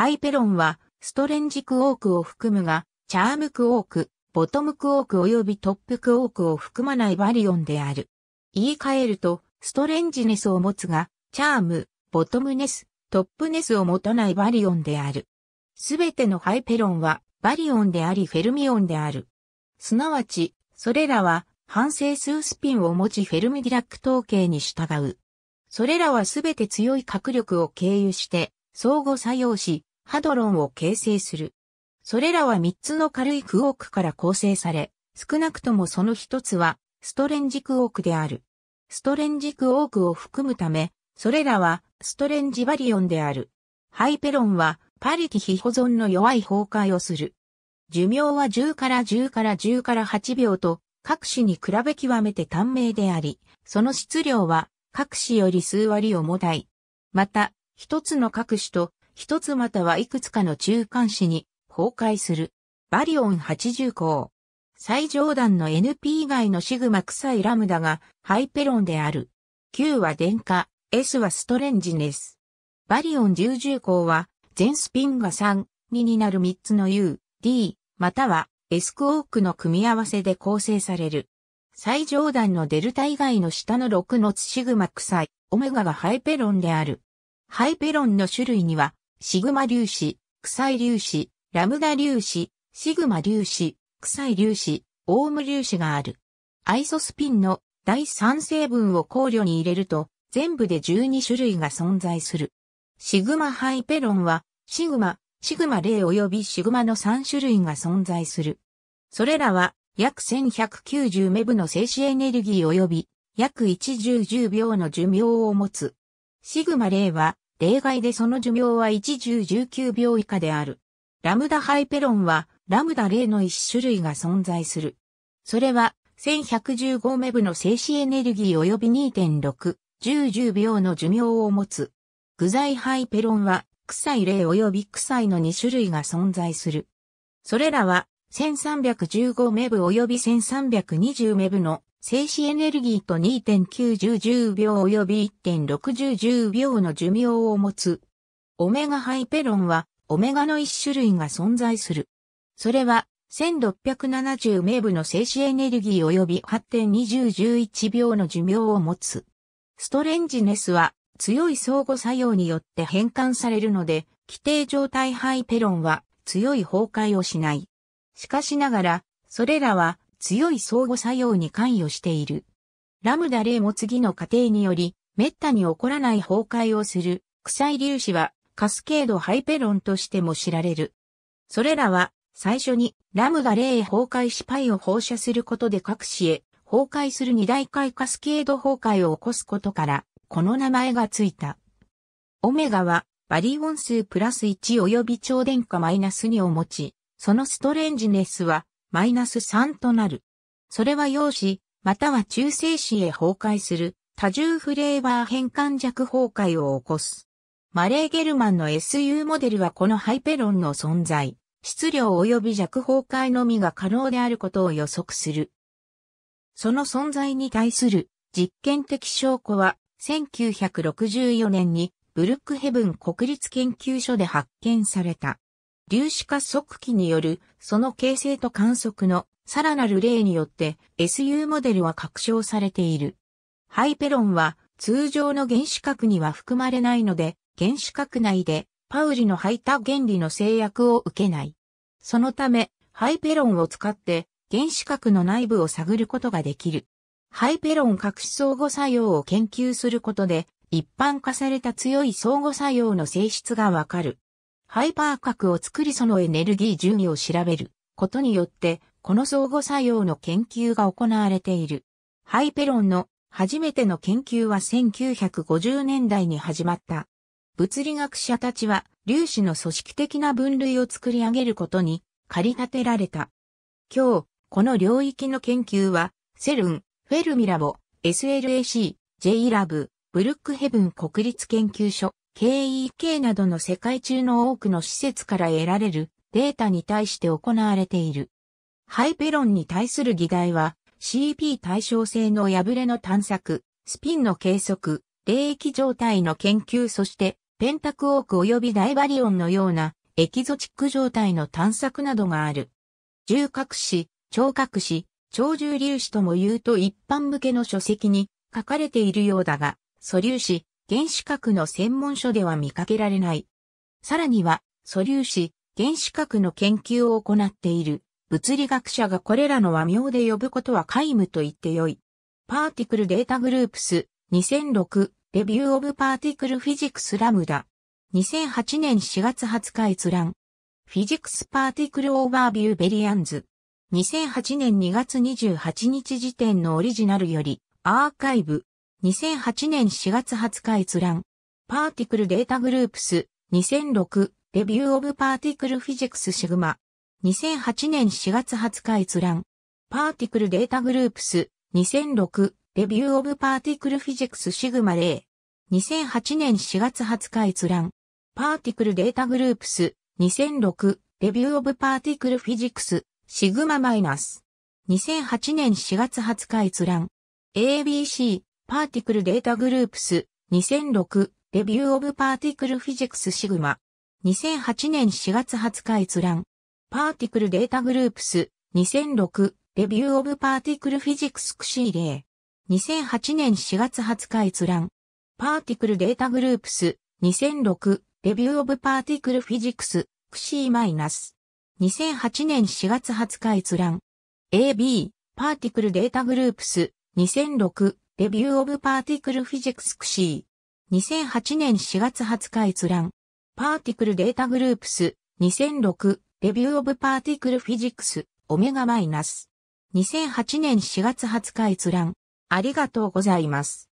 ハイペロンは、ストレンジクオークを含むが、チャームクオーク、ボトムクオーク及びトップクオークを含まないバリオンである。言い換えると、ストレンジネスを持つが、チャーム、ボトムネス、トップネスを持たないバリオンである。すべてのハイペロンは、バリオンでありフェルミオンである。すなわち、それらは、反省数スピンを持ちフェルミディラック統計に従う。それらはすべて強い角力を経由して、相互作用し、ハドロンを形成する。それらは3つの軽いクオークから構成され、少なくともその一つは、ストレンジクオークである。ストレンジクオークを含むため、それらは、ストレンジバリオンである。ハイペロンは、パリティ非保存の弱い崩壊をする。寿命は10から10から10から8秒と、各種に比べ極めて短命であり、その質量は、各種より数割重たい。また、一つの各種と一つまたはいくつかの中間子に崩壊する。バリオン80項。最上段の NP 以外のシグマ臭いラムダがハイペロンである。Q は電化、S はストレンジネス。バリオン10重項は全スピンが3、2になる3つの U、D、または S クオークの組み合わせで構成される。最上段のデルタ以外の下の6のツシグマ臭い、オメガがハイペロンである。ハイペロンの種類には、シグマ粒子、臭い粒子、ラムダ粒子、シグマ粒子、臭い粒子、オウム粒子がある。アイソスピンの第三成分を考慮に入れると、全部で12種類が存在する。シグマハイペロンは、シグマ、シグマ0及びシグマの3種類が存在する。それらは、約1190メブの静止エネルギー及び、約110秒の寿命を持つ。シグマ0は、例外でその寿命は1十19秒以下である。ラムダハイペロンは、ラムダ例の一種類が存在する。それは、1115メブの静止エネルギー及び2.6、1010秒の寿命を持つ。具材ハイペロンは、臭い霊及び臭いの2種類が存在する。それらは、1315メブ及び1320メブの静止エネルギーと2.910秒及び1.610秒の寿命を持つ。オメガハイペロンは、オメガの一種類が存在する。それは、1670名部の静止エネルギー及び8.2011秒の寿命を持つ。ストレンジネスは、強い相互作用によって変換されるので、規定状態ハイペロンは強い崩壊をしない。しかしながら、それらは強い相互作用に関与している。ラムダ例も次の過程により、滅多に起こらない崩壊をする、臭い粒子は、カスケードハイペロンとしても知られる。それらは、最初に、ラムダ例へ崩壊しパイを放射することで各種へ、崩壊する二大回カスケード崩壊を起こすことから、この名前がついた。オメガは、バリオン数プラス1及び超電荷マイナス2を持ち、そのストレンジネスは、マイナス3となる。それは陽子、または中性子へ崩壊する多重フレーバー変換弱崩壊を起こす。マレー・ゲルマンの SU モデルはこのハイペロンの存在、質量及び弱崩壊のみが可能であることを予測する。その存在に対する実験的証拠は1964年にブルックヘブン国立研究所で発見された。粒子加速器によるその形成と観測のさらなる例によって SU モデルは確証されている。ハイペロンは通常の原子核には含まれないので、原子核内でパウリの排他原理の制約を受けない。そのため、ハイペロンを使って原子核の内部を探ることができる。ハイペロン核子相互作用を研究することで、一般化された強い相互作用の性質がわかる。ハイパー核を作りそのエネルギー順位を調べることによって、この相互作用の研究が行われている。ハイペロンの初めての研究は1950年代に始まった。物理学者たちは粒子の組織的な分類を作り上げることに駆り立てられた。今日、この領域の研究は、セルン、フェルミラボ、SLAC、J ラブ、ブルックヘブン国立研究所、KEK などの世界中の多くの施設から得られるデータに対して行われている。ハイペロンに対する議題は CP 対称性の破れの探索、スピンの計測、霊液状態の研究そしてペンタクオーク及びダイバリオンのようなエキゾチック状態の探索などがある。重核子、超核子、超重粒子とも言うと一般向けの書籍に書かれているようだが、素粒子、原子核の専門書では見かけられない。さらには、素粒子、原子核の研究を行っている物理学者がこれらの和名で呼ぶことは皆無と言ってよい。パーティクルデータグループス2006レビューオブパーティクルフィジクスラムダ2008年4月20日閲覧フィジクスパーティクルオーバービューベリアンズ2008年2月28日時点のオリジナルよりアーカイブ2008年4月20日閲覧。パーティクルデータグループス2006レビューオブパーティクルフィジクスシグマ。2008年4月20日閲覧。パーティクルデータグループス2006レビューオブパーティクルフィジクスシグマ0。2008年4月20日閲覧。パーティクルデータグループス2006レビューオブパーティクルフィジクスシグママイナス。2008年4月20日閲覧。ABC パーティクルデータグループス、2006、レビューオブパーティクルフィジクスシグマ。2008年4月20日閲覧。パーティクルデータグループス、2006、レビューオブパーティクルフィジクスクシーレイ2008年4月20日閲覧。パーティクルデータグループス、2006、レビューオブパーティクルフィジクス、クシーマイナス。2008年4月20日閲覧。AB、パーティクルデータグループス、2006、レビューオブパーティクルフィジクスクシー。2008年4月20日閲覧。パーティクルデータグループス。2006。レビューオブパーティクルフィジクス。オメガマイナス。2008年4月20日閲覧。ありがとうございます。